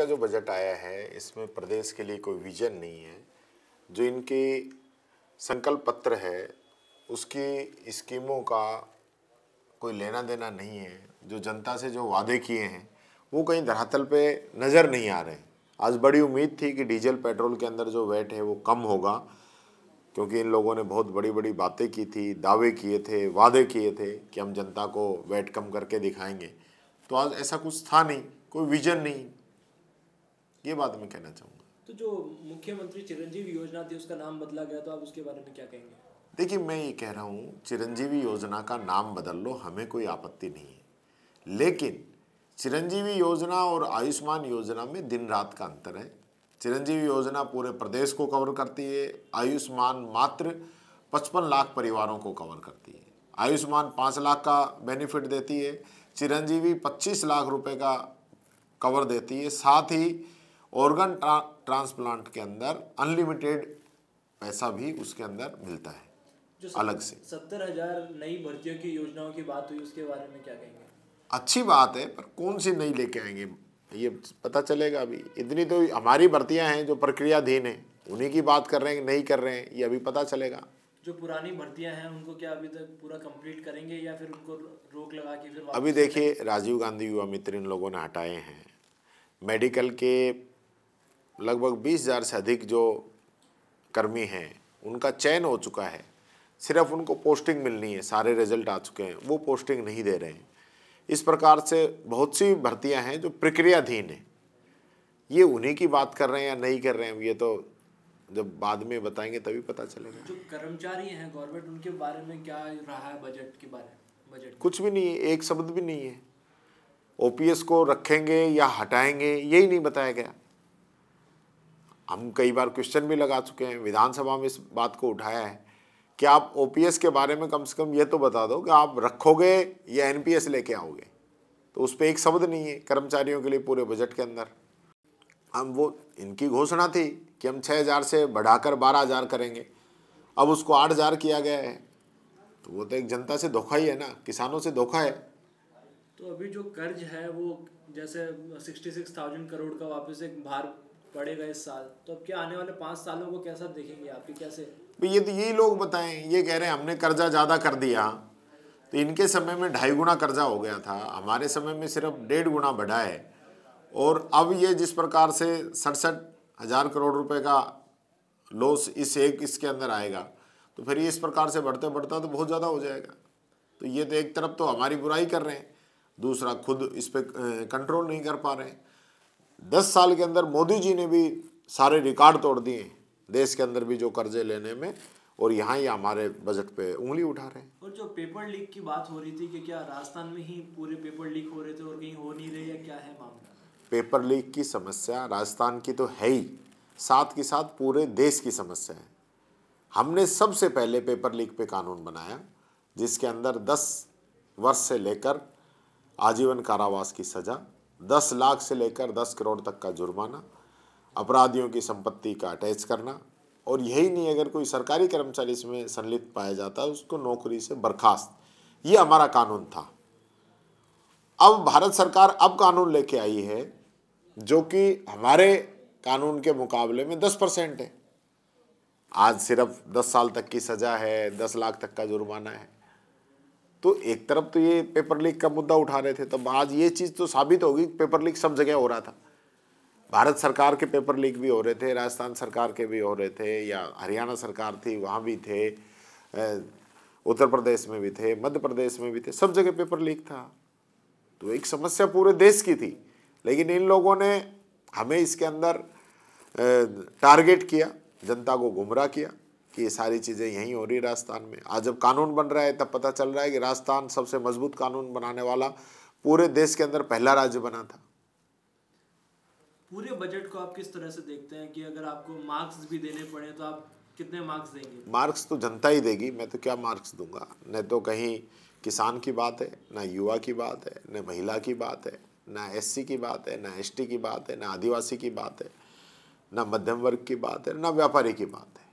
का जो बजट आया है इसमें प्रदेश के लिए कोई विजन नहीं है जो इनके संकल्प पत्र है उसकी स्कीमों का कोई लेना देना नहीं है जो जनता से जो वादे किए हैं वो कहीं धरातल पे नज़र नहीं आ रहे आज बड़ी उम्मीद थी कि डीजल पेट्रोल के अंदर जो वेट है वो कम होगा क्योंकि इन लोगों ने बहुत बड़ी बड़ी बातें की थी दावे किए थे वादे किए थे कि हम जनता को वेट कम करके दिखाएंगे तो आज ऐसा कुछ था नहीं कोई विजन नहीं ये बात मैं कहना चाहूँगा तो जो मुख्यमंत्री चिरंजीव योजना थी उसका नाम बदला गया तो आप उसके बारे में क्या कहेंगे देखिए मैं ये कह रहा हूँ चिरंजीवी योजना का नाम बदल लो हमें कोई आपत्ति नहीं है लेकिन चिरंजीवी योजना और आयुष्मान योजना में दिन रात का अंतर है चिरंजीवी योजना पूरे प्रदेश को कवर करती है आयुष्मान मात्र पचपन लाख परिवारों को कवर करती है आयुष्मान 5 लाख का बेनिफिट देती है चिरंजीवी पच्चीस लाख रुपए का कवर देती है साथ ही ऑर्गन ट्रांसप्लांट के अंदर अनलिमिटेड पैसा भी उसके अंदर मिलता है अलग से सत्तर हजार नई भर्तियों की योजनाओं की बात हुई उसके बारे में क्या कहेंगे अच्छी बात है पर कौन सी नई लेके आएंगे ये पता चलेगा अभी इतनी तो हमारी भर्तियां हैं जो प्रक्रियाधीन है उन्हीं की बात कर रहे हैं नहीं कर रहे हैं ये अभी पता चलेगा जो पुरानी भर्तियां हैं उनको क्या अभी तक पूरा कंप्लीट करेंगे या फिर उनको रोक लगा के फिर अभी देखिए राजीव गांधी युवा मित्र इन लोगों ने हटाए हैं मेडिकल के लगभग बीस हज़ार से अधिक जो कर्मी हैं उनका चयन हो चुका है सिर्फ उनको पोस्टिंग मिलनी है सारे रिजल्ट आ चुके हैं वो पोस्टिंग नहीं दे रहे हैं इस प्रकार से बहुत सी भर्तियां हैं जो प्रक्रियाधीन हैं ये उन्हीं की बात कर रहे हैं या नहीं कर रहे हैं ये तो जब बाद में बताएंगे तभी पता चलेगा जो कर्मचारी हैं गवर्नमेंट उनके बारे में क्या रहा है बजट के बारे में बजट कुछ भी नहीं है एक शब्द भी नहीं है ओपीएस को रखेंगे या हटाएंगे यही नहीं बताया गया हम कई बार क्वेश्चन भी लगा चुके हैं विधानसभा में इस बात को उठाया है कि आप ओपीएस के बारे में कम से कम ये तो बता दो कि आप रखोगे या एनपीएस लेके आओगे तो उस पर एक शब्द नहीं है कर्मचारियों के लिए पूरे बजट के अंदर हम वो इनकी घोषणा थी कि हम छः हज़ार से बढ़ाकर बारह हज़ार करेंगे अब उसको आठ हज़ार किया गया है तो वो तो एक जनता से धोखा ही है ना किसानों से धोखा है तो अभी जो कर्ज है वो जैसे सिक्सटी सिक्स थाउजेंड करोड़ का वापस एक भार पड़ेगा इस साल तो अब क्या आने वाले पाँच सालों को कैसा देखेंगे आप कैसे तो ये तो यही लोग बताएं ये कह रहे हैं हमने कर्जा ज़्यादा कर दिया तो इनके समय में ढाई गुना कर्जा हो गया था हमारे समय में सिर्फ डेढ़ गुना बढ़ा है और अब ये जिस प्रकार से सड़सठ हज़ार करोड़ रुपए का लॉस इस एक इसके अंदर आएगा तो फिर ये इस प्रकार से बढ़ते बढ़ता तो बहुत ज़्यादा हो जाएगा तो ये तो एक तरफ तो हमारी बुराई कर रहे हैं दूसरा खुद इस पर कंट्रोल नहीं कर पा रहे हैं दस साल के अंदर मोदी जी ने भी सारे रिकॉर्ड तोड़ दिए देश के अंदर भी जो कर्जे लेने में और यहाँ ही हमारे बजट पे उंगली उठा रहे हैं और जो पेपर लीक की बात हो रही थी कि क्या राजस्थान में ही पूरे पेपर लीक हो रहे थे और कहीं हो नहीं रहे या क्या है मामला पेपर लीक की समस्या राजस्थान की तो है ही साथ के साथ पूरे देश की समस्या है हमने सबसे पहले पेपर लीक पे कानून बनाया जिसके अंदर दस वर्ष से लेकर आजीवन कारावास की सज़ा दस लाख से लेकर दस करोड़ तक का जुर्माना अपराधियों की संपत्ति का अटैच करना और यही नहीं अगर कोई सरकारी कर्मचारी इसमें संलिप्त पाया जाता है उसको नौकरी से बर्खास्त ये हमारा कानून था अब भारत सरकार अब कानून लेके आई है जो कि हमारे कानून के मुकाबले में दस परसेंट है आज सिर्फ दस साल तक की सज़ा है दस लाख तक का जुर्माना है तो एक तरफ तो ये पेपर लीक का मुद्दा उठा रहे थे तब आज ये चीज़ तो साबित होगी पेपर लीक सब जगह हो रहा था भारत सरकार के पेपर लीक भी हो रहे थे राजस्थान सरकार के भी हो रहे थे या हरियाणा सरकार थी वहाँ भी थे उत्तर प्रदेश में भी थे मध्य प्रदेश में भी थे सब जगह पेपर लीक था तो एक समस्या पूरे देश की थी लेकिन इन लोगों ने हमें इसके अंदर टारगेट किया जनता को गुमराह किया कि ये सारी चीज़ें यहीं हो रही राजस्थान में आज जब कानून बन रहा है तब पता चल रहा है कि राजस्थान सबसे मजबूत कानून बनाने वाला पूरे देश के अंदर पहला राज्य बना था पूरे बजट को आप किस तरह से देखते हैं कि अगर आपको मार्क्स भी देने पड़े तो आप कितने मार्क्स देंगे मार्क्स तो जनता ही देगी मैं तो क्या मार्क्स दूंगा न तो कहीं किसान की बात है ना युवा की बात है न महिला की बात है ना एससी की बात है ना एसटी की बात है ना आदिवासी की बात है ना मध्यम वर्ग की बात है ना व्यापारी की बात है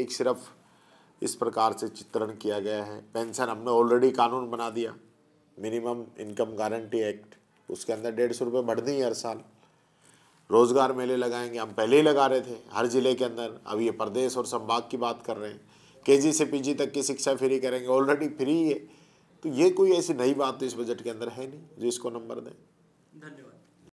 एक सिर्फ इस प्रकार से चित्रण किया गया है पेंशन हमने ऑलरेडी कानून बना दिया मिनिमम इनकम गारंटी एक्ट उसके अंदर डेढ़ सौ रुपये बढ़ दी हर साल रोज़गार मेले लगाएंगे हम पहले ही लगा रहे थे हर ज़िले के अंदर अब ये प्रदेश और संभाग की बात कर रहे हैं के जी से पी तक की शिक्षा फ्री करेंगे ऑलरेडी फ्री है तो ये कोई ऐसी नई बात तो इस बजट के अंदर है नहीं जो इसको नंबर दें धन्यवाद